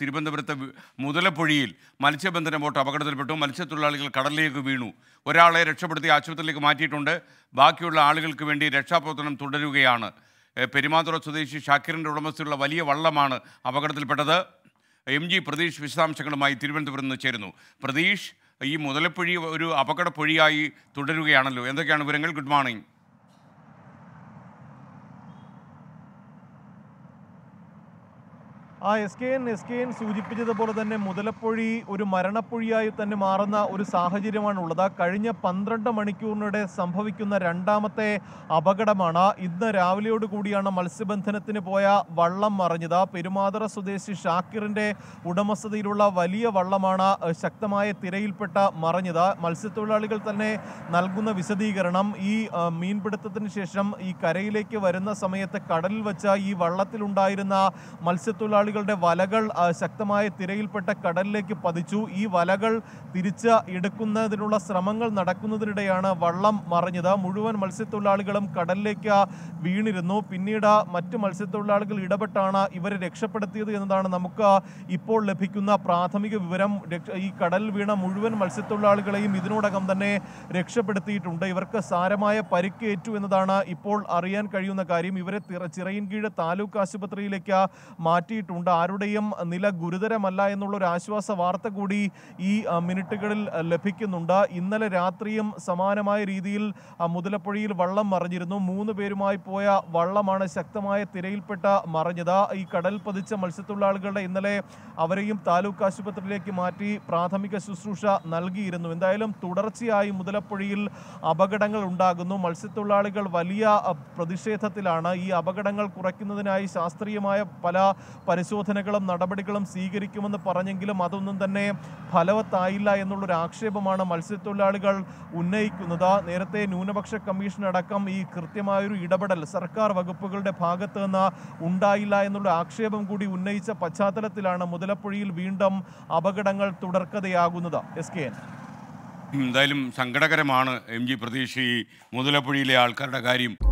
തിരുവനന്തപുരത്ത് മുതലപ്പൊഴിയിൽ മത്സ്യബന്ധന ബോട്ട് അപകടത്തിൽപ്പെട്ടു മത്സ്യത്തൊഴിലാളികൾ കടലിലേക്ക് വീണു ഒരാളെ രക്ഷപ്പെടുത്തി ആശുപത്രിയിലേക്ക് മാറ്റിയിട്ടുണ്ട് ബാക്കിയുള്ള ആളുകൾക്ക് വേണ്ടി രക്ഷാപ്രവർത്തനം തുടരുകയാണ് പെരുമാതുറ സ്വദേശി ഷാക്കിറിൻ്റെ ഉടമസ്ഥയുള്ള വലിയ വള്ളമാണ് അപകടത്തിൽപ്പെട്ടത് എം ജി പ്രതീഷ് വിശദാംശങ്ങളുമായി തിരുവനന്തപുരം നിന്ന് ചേരുന്നു പ്രതീഷ് ഈ മുതലപ്പൊഴി ഒരു അപകടപ്പൊഴിയായി തുടരുകയാണല്ലോ എന്തൊക്കെയാണ് വിവരങ്ങൾ ഗുഡ് മോർണിംഗ് ആ S K N S K N സൂചിപ്പിച്ചതുപോലെ തന്നെ മുതലപ്പൊഴി ഒരു മരണപ്പൊഴിയായി തന്നെ മാറുന്ന ഒരു ഉള്ളത് കഴിഞ്ഞ പന്ത്രണ്ട് മണിക്കൂറിനിടെ സംഭവിക്കുന്ന രണ്ടാമത്തെ അപകടമാണ് ഇന്ന് രാവിലെയോട് കൂടിയാണ് മത്സ്യബന്ധനത്തിന് പോയ വള്ളം മറിഞ്ഞത് പെരുമാതറ സ്വദേശി ഷാക്കിറിന്റെ ഉടമസ്ഥതയിലുള്ള വലിയ വള്ളമാണ് ശക്തമായ തിരയിൽപ്പെട്ട മറിഞ്ഞത് മത്സ്യത്തൊഴിലാളികൾ തന്നെ നൽകുന്ന വിശദീകരണം ഈ മീൻപിടുത്തത്തിന് ശേഷം ഈ കരയിലേക്ക് വരുന്ന സമയത്ത് കടലിൽ വെച്ച ഈ വള്ളത്തിലുണ്ടായിരുന്ന മത്സ്യത്തൊഴിലാളി മത്സ്യത്തൊഴിലാളികളുടെ വലകൾ ശക്തമായ തിരയിൽപ്പെട്ട കടലിലേക്ക് പതിച്ചു ഈ വലകൾ തിരിച്ച് എടുക്കുന്നതിനുള്ള ശ്രമങ്ങൾ നടക്കുന്നതിനിടെയാണ് വള്ളം മറിഞ്ഞത് മുഴുവൻ മത്സ്യത്തൊഴിലാളികളും കടലിലേക്ക് വീണിരുന്നു പിന്നീട് മറ്റ് മത്സ്യത്തൊഴിലാളികൾ ഇടപെട്ടാണ് ഇവരെ രക്ഷപ്പെടുത്തിയത് എന്നതാണ് നമുക്ക് ഇപ്പോൾ ലഭിക്കുന്ന പ്രാഥമിക വിവരം ഈ കടൽ വീണ മുഴുവൻ മത്സ്യത്തൊഴിലാളികളെയും ഇതിനോടകം തന്നെ രക്ഷപ്പെടുത്തിയിട്ടുണ്ട് ഇവർക്ക് സാരമായ പരിക്കേറ്റു എന്നതാണ് ഇപ്പോൾ അറിയാൻ കഴിയുന്ന കാര്യം ഇവരെ ചിറയിൻകീഴ് താലൂക്ക് ആശുപത്രിയിലേക്ക് മാറ്റിയിട്ടുണ്ട് ഉണ്ട് ആരുടെയും നില ഗുരുതരമല്ല എന്നുള്ള ഒരു ആശ്വാസ വാർത്ത കൂടി ഈ മിനിറ്റുകളിൽ ലഭിക്കുന്നുണ്ട് ഇന്നലെ രാത്രിയും സമാനമായ രീതിയിൽ മുതലപ്പുഴയിൽ വള്ളം മറിഞ്ഞിരുന്നു മൂന്ന് പേരുമായി പോയ വള്ളമാണ് ശക്തമായ തിരയിൽപ്പെട്ട മറിഞ്ഞത് ഈ കടൽ പതിച്ച മത്സ്യത്തൊഴിലാളികളുടെ ഇന്നലെ അവരെയും താലൂക്ക് ആശുപത്രിയിലേക്ക് മാറ്റി പ്രാഥമിക ശുശ്രൂഷ നൽകിയിരുന്നു എന്തായാലും തുടർച്ചയായി മുതലപ്പുഴയിൽ അപകടങ്ങൾ ഉണ്ടാകുന്നു മത്സ്യത്തൊഴിലാളികൾ വലിയ പ്രതിഷേധത്തിലാണ് ഈ അപകടങ്ങൾ കുറയ്ക്കുന്നതിനായി ശാസ്ത്രീയമായ പല പരിശോധന പരിശോധനകളും നടപടികളും സ്വീകരിക്കുമെന്ന് പറഞ്ഞെങ്കിലും അതൊന്നും തന്നെ ഫലവത്തായില്ല എന്നുള്ളൊരു ആക്ഷേപമാണ് മത്സ്യത്തൊഴിലാളികൾ ഉന്നയിക്കുന്നത് നേരത്തെ ന്യൂനപക്ഷ കമ്മീഷൻ അടക്കം ഈ കൃത്യമായൊരു ഇടപെടൽ സർക്കാർ വകുപ്പുകളുടെ ഭാഗത്ത് നിന്ന് ഉണ്ടായില്ല എന്നുള്ള ആക്ഷേപം കൂടി ഉന്നയിച്ച പശ്ചാത്തലത്തിലാണ് മുതലപ്പുഴയിൽ വീണ്ടും അപകടങ്ങൾ തുടർക്കഥയാകുന്നത് എസ് കെ എൻ എന്തായാലും സങ്കടകരമാണ് എം ജി പ്രതീക്ഷ ഈ മുതലപ്പുഴയിലെ ആൾക്കാരുടെ കാര്യം